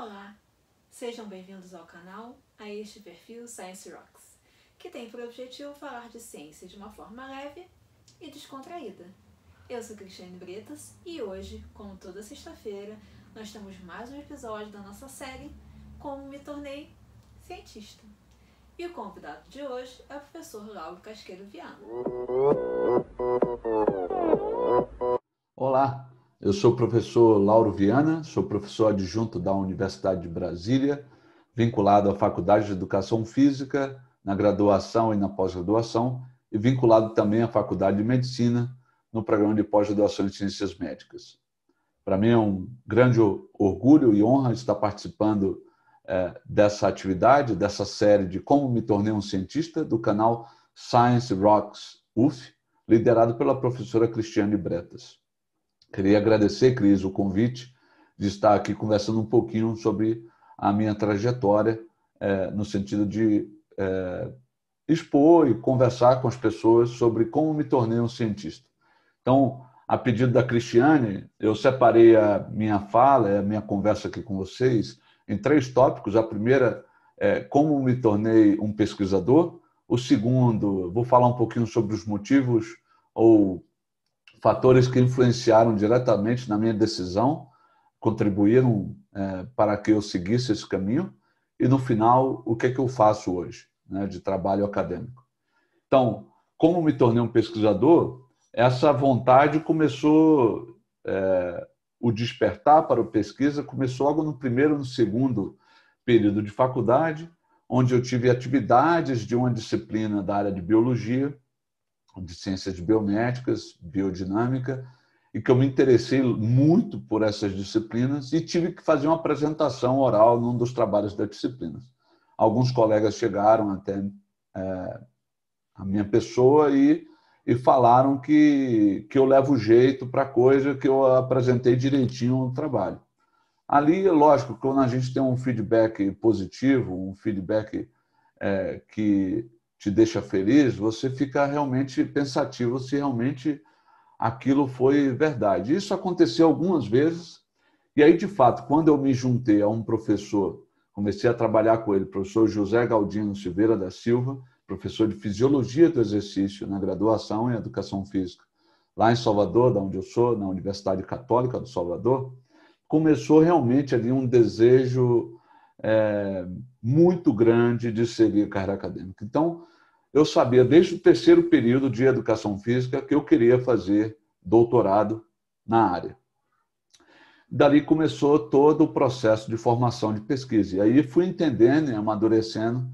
Olá, sejam bem-vindos ao canal, a este perfil Science Rocks, que tem por objetivo falar de ciência de uma forma leve e descontraída. Eu sou Cristiane Bretas e hoje, como toda sexta-feira, nós temos mais um episódio da nossa série Como Me Tornei Cientista. E o convidado de hoje é o professor Lauro Casqueiro Viana. Eu sou o professor Lauro Viana, sou professor adjunto da Universidade de Brasília, vinculado à Faculdade de Educação Física, na graduação e na pós-graduação, e vinculado também à Faculdade de Medicina, no programa de pós-graduação em Ciências Médicas. Para mim é um grande orgulho e honra estar participando é, dessa atividade, dessa série de Como Me Tornei um Cientista, do canal Science Rocks UF, liderado pela professora Cristiane Bretas. Queria agradecer, Cris, o convite de estar aqui conversando um pouquinho sobre a minha trajetória, é, no sentido de é, expor e conversar com as pessoas sobre como me tornei um cientista. Então, a pedido da Cristiane, eu separei a minha fala, a minha conversa aqui com vocês, em três tópicos. A primeira é como me tornei um pesquisador. O segundo, vou falar um pouquinho sobre os motivos ou fatores que influenciaram diretamente na minha decisão, contribuíram é, para que eu seguisse esse caminho e no final o que é que eu faço hoje né, de trabalho acadêmico. Então, como me tornei um pesquisador, essa vontade começou é, o despertar para a pesquisa começou logo no primeiro, no segundo período de faculdade, onde eu tive atividades de uma disciplina da área de biologia de ciências biomédicas, biodinâmica, e que eu me interessei muito por essas disciplinas e tive que fazer uma apresentação oral num dos trabalhos das disciplinas. Alguns colegas chegaram até é, a minha pessoa e, e falaram que, que eu levo jeito para coisa que eu apresentei direitinho no trabalho. Ali, lógico, quando a gente tem um feedback positivo, um feedback é, que te deixa feliz, você fica realmente pensativo se realmente aquilo foi verdade. Isso aconteceu algumas vezes, e aí, de fato, quando eu me juntei a um professor, comecei a trabalhar com ele, professor José Galdino Silveira da Silva, professor de Fisiologia do Exercício na graduação em Educação Física, lá em Salvador, da onde eu sou, na Universidade Católica do Salvador, começou realmente ali um desejo é, muito grande de seguir carreira acadêmica. Então, eu sabia desde o terceiro período de educação física que eu queria fazer doutorado na área. Dali começou todo o processo de formação de pesquisa. E aí fui entendendo e amadurecendo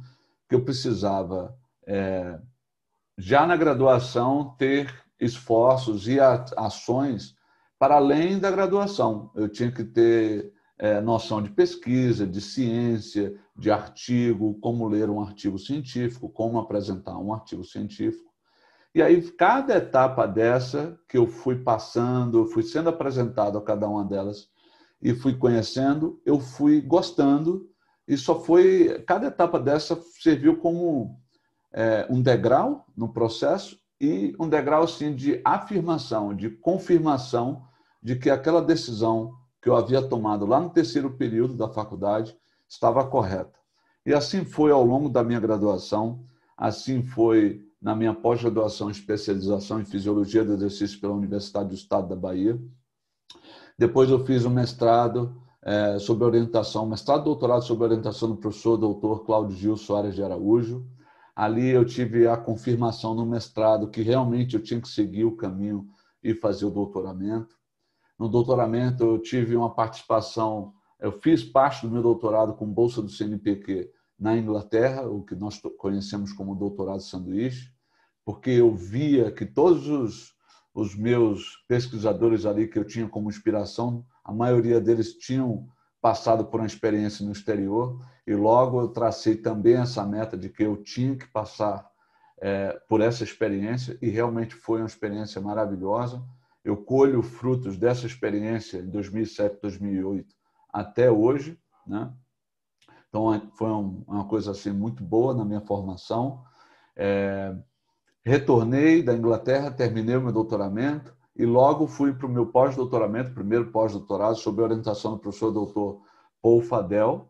que eu precisava, é, já na graduação, ter esforços e ações para além da graduação. Eu tinha que ter é, noção de pesquisa, de ciência, de artigo, como ler um artigo científico, como apresentar um artigo científico. E aí, cada etapa dessa que eu fui passando, fui sendo apresentado a cada uma delas e fui conhecendo, eu fui gostando e só foi. Cada etapa dessa serviu como é, um degrau no processo e um degrau assim, de afirmação, de confirmação de que aquela decisão que eu havia tomado lá no terceiro período da faculdade estava correta. E assim foi ao longo da minha graduação, assim foi na minha pós-graduação especialização em Fisiologia do Exercício pela Universidade do Estado da Bahia. Depois eu fiz um mestrado é, eh, sobre orientação, mestrado doutorado sobre orientação do professor doutor Cláudio Gil Soares de Araújo. Ali eu tive a confirmação no mestrado que realmente eu tinha que seguir o caminho e fazer o doutoramento. No doutoramento, eu tive uma participação, eu fiz parte do meu doutorado com bolsa do CNPq na Inglaterra, o que nós conhecemos como doutorado sanduíche, porque eu via que todos os, os meus pesquisadores ali que eu tinha como inspiração, a maioria deles tinham passado por uma experiência no exterior e logo eu tracei também essa meta de que eu tinha que passar é, por essa experiência e realmente foi uma experiência maravilhosa. Eu colho frutos dessa experiência em 2007, 2008 até hoje, né? Então é, foi uma coisa assim muito boa na minha formação. É... retornei da Inglaterra, terminei o meu doutoramento e logo fui para o meu pós-doutoramento, primeiro pós-doutorado, sob orientação do professor doutor Paul Fadel,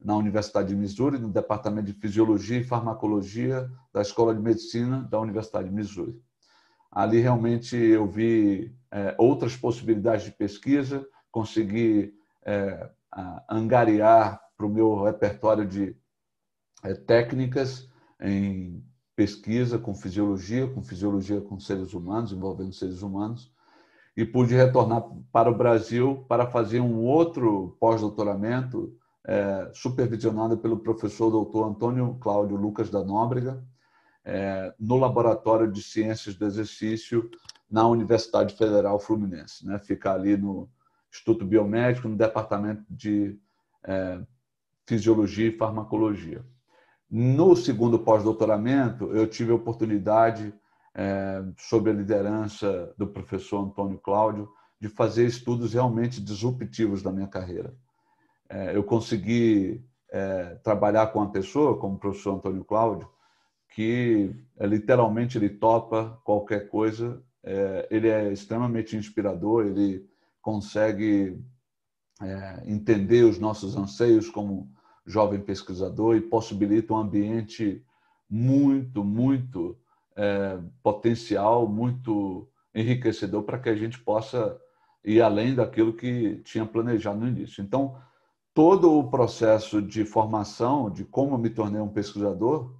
na Universidade de Missouri, no Departamento de Fisiologia e Farmacologia da Escola de Medicina da Universidade de Missouri. Ali realmente eu vi é, outras possibilidades de pesquisa, consegui é, angariar para o meu repertório de é, técnicas em pesquisa com fisiologia, com fisiologia com seres humanos, envolvendo seres humanos, e pude retornar para o Brasil para fazer um outro pós-doutoramento é, supervisionado pelo professor doutor Antônio Cláudio Lucas da Nóbrega, é, no Laboratório de Ciências do Exercício na Universidade Federal Fluminense. Né? Fica ali no Instituto Biomédico, no Departamento de é, Fisiologia e Farmacologia. No segundo pós-doutoramento, eu tive a oportunidade, é, sob a liderança do professor Antônio Cláudio, de fazer estudos realmente disruptivos da minha carreira. É, eu consegui é, trabalhar com uma pessoa, como o professor Antônio Cláudio, que é, literalmente ele topa qualquer coisa. É, ele é extremamente inspirador, ele consegue é, entender os nossos anseios como jovem pesquisador e possibilita um ambiente muito, muito é, potencial, muito enriquecedor para que a gente possa ir além daquilo que tinha planejado no início. Então, todo o processo de formação, de como me tornei um pesquisador,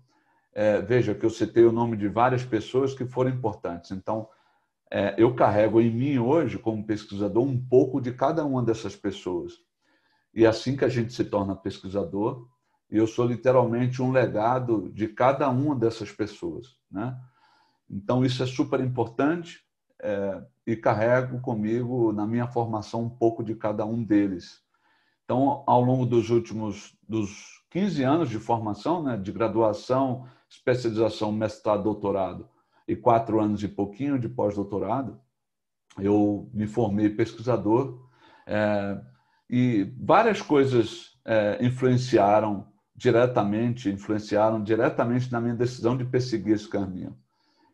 é, veja que eu citei o nome de várias pessoas que foram importantes. Então, é, eu carrego em mim hoje, como pesquisador, um pouco de cada uma dessas pessoas. E é assim que a gente se torna pesquisador, eu sou literalmente um legado de cada uma dessas pessoas. Né? Então, isso é super importante é, e carrego comigo, na minha formação, um pouco de cada um deles. Então, ao longo dos últimos dos 15 anos de formação, né, de graduação, especialização, mestrado, doutorado e quatro anos e pouquinho de pós-doutorado, eu me formei pesquisador é, e várias coisas é, influenciaram diretamente, influenciaram diretamente na minha decisão de perseguir esse caminho.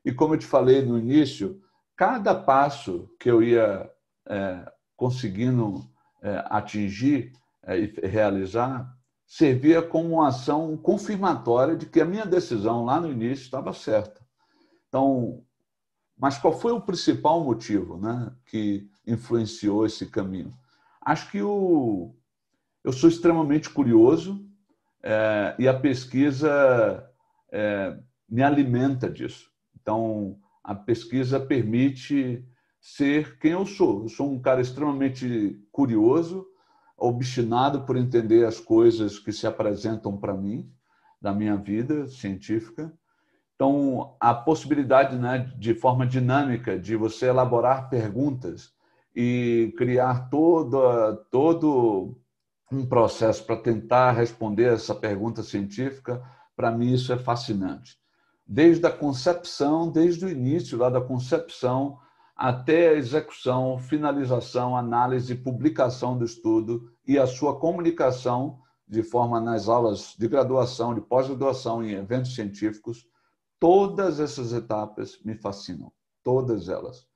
E como eu te falei no início, cada passo que eu ia é, conseguindo é, atingir é, e realizar servia como uma ação confirmatória de que a minha decisão lá no início estava certa. Então, mas qual foi o principal motivo né, que influenciou esse caminho? Acho que o, eu sou extremamente curioso é, e a pesquisa é, me alimenta disso. Então, a pesquisa permite ser quem eu sou. Eu sou um cara extremamente curioso, obstinado por entender as coisas que se apresentam para mim, da minha vida científica. Então, a possibilidade né, de forma dinâmica de você elaborar perguntas e criar todo todo um processo para tentar responder essa pergunta científica, para mim isso é fascinante. Desde a concepção, desde o início lá da concepção, até a execução, finalização, análise, publicação do estudo, e a sua comunicação de forma nas aulas de graduação, de pós-graduação em eventos científicos, todas essas etapas me fascinam, todas elas.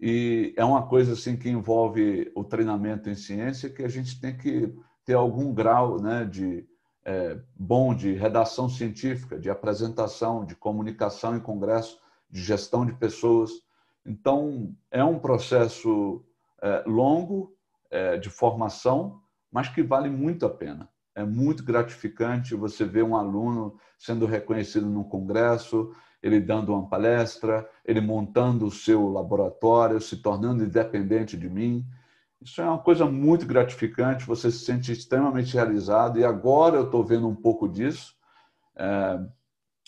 E é uma coisa assim que envolve o treinamento em ciência que a gente tem que ter algum grau, né, de é, bom de redação científica, de apresentação, de comunicação em congresso, de gestão de pessoas. Então é um processo é, longo é, de formação mas que vale muito a pena. É muito gratificante você ver um aluno sendo reconhecido num congresso, ele dando uma palestra, ele montando o seu laboratório, se tornando independente de mim. Isso é uma coisa muito gratificante, você se sente extremamente realizado, e agora eu estou vendo um pouco disso. É,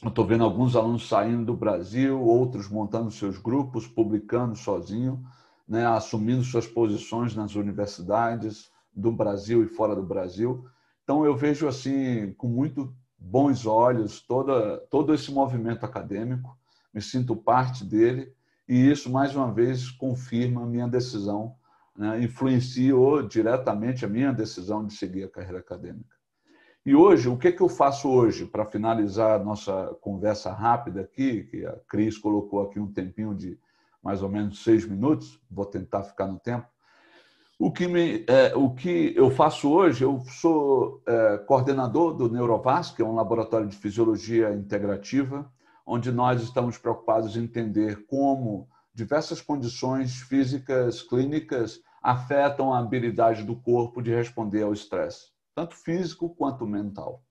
eu estou vendo alguns alunos saindo do Brasil, outros montando seus grupos, publicando sozinho, né, assumindo suas posições nas universidades, do Brasil e fora do Brasil. Então, eu vejo assim, com muito bons olhos, toda, todo esse movimento acadêmico, me sinto parte dele, e isso, mais uma vez, confirma a minha decisão, né? influenciou diretamente a minha decisão de seguir a carreira acadêmica. E hoje, o que, que eu faço hoje, para finalizar a nossa conversa rápida aqui, que a Cris colocou aqui um tempinho de mais ou menos seis minutos, vou tentar ficar no tempo. O que, me, é, o que eu faço hoje, eu sou é, coordenador do Neurovasc, que é um laboratório de fisiologia integrativa, onde nós estamos preocupados em entender como diversas condições físicas, clínicas, afetam a habilidade do corpo de responder ao estresse, tanto físico quanto mental.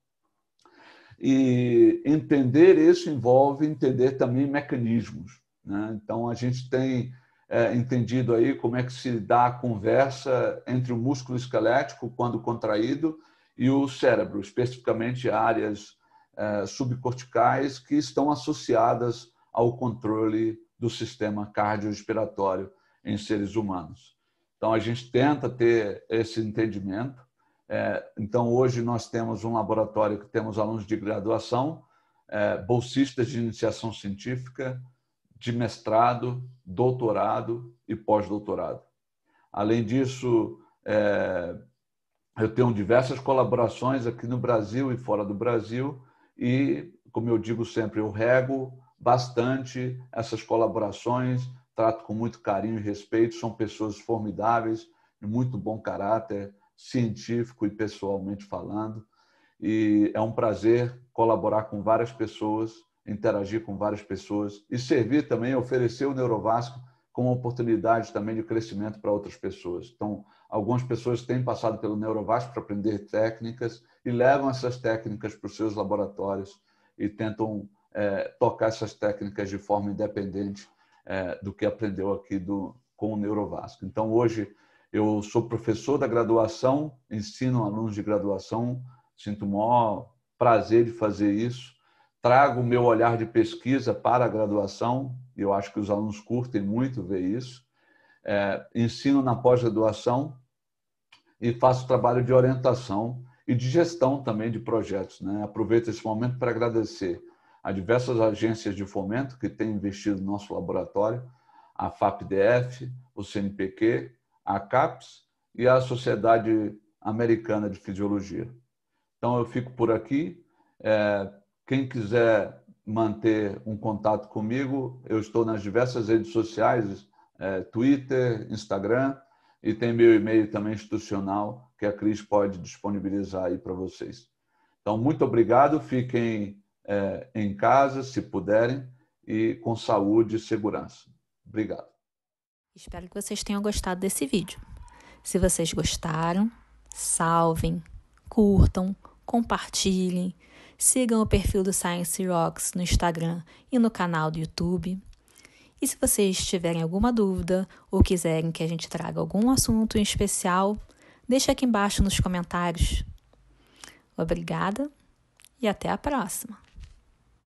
E entender isso envolve entender também mecanismos. Né? Então, a gente tem é, entendido aí como é que se dá a conversa entre o músculo esquelético, quando contraído, e o cérebro, especificamente áreas é, subcorticais que estão associadas ao controle do sistema cardiorrespiratório em seres humanos. Então, a gente tenta ter esse entendimento. É, então, hoje nós temos um laboratório que temos alunos de graduação, é, bolsistas de iniciação científica, de mestrado, doutorado e pós-doutorado. Além disso, é, eu tenho diversas colaborações aqui no Brasil e fora do Brasil, e, como eu digo sempre, eu rego bastante essas colaborações, trato com muito carinho e respeito, são pessoas formidáveis, de muito bom caráter, científico e pessoalmente falando, e é um prazer colaborar com várias pessoas interagir com várias pessoas e servir também, oferecer o Neurovasco como oportunidade também de crescimento para outras pessoas. Então, algumas pessoas têm passado pelo Neurovasco para aprender técnicas e levam essas técnicas para os seus laboratórios e tentam é, tocar essas técnicas de forma independente é, do que aprendeu aqui do, com o Neurovasco. Então, hoje, eu sou professor da graduação, ensino alunos de graduação, sinto o maior prazer de fazer isso trago o meu olhar de pesquisa para a graduação, e eu acho que os alunos curtem muito ver isso, é, ensino na pós-graduação e faço trabalho de orientação e de gestão também de projetos. Né? Aproveito esse momento para agradecer a diversas agências de fomento que têm investido no nosso laboratório, a FAPDF, o CNPq, a CAPES e a Sociedade Americana de Fisiologia. Então, eu fico por aqui. É, quem quiser manter um contato comigo, eu estou nas diversas redes sociais, é, Twitter, Instagram, e tem meu e-mail também institucional, que a Cris pode disponibilizar aí para vocês. Então, muito obrigado, fiquem é, em casa, se puderem, e com saúde e segurança. Obrigado. Espero que vocês tenham gostado desse vídeo. Se vocês gostaram, salvem, curtam, compartilhem sigam o perfil do Science Rocks no Instagram e no canal do YouTube. E se vocês tiverem alguma dúvida ou quiserem que a gente traga algum assunto em especial, deixe aqui embaixo nos comentários. Obrigada e até a próxima!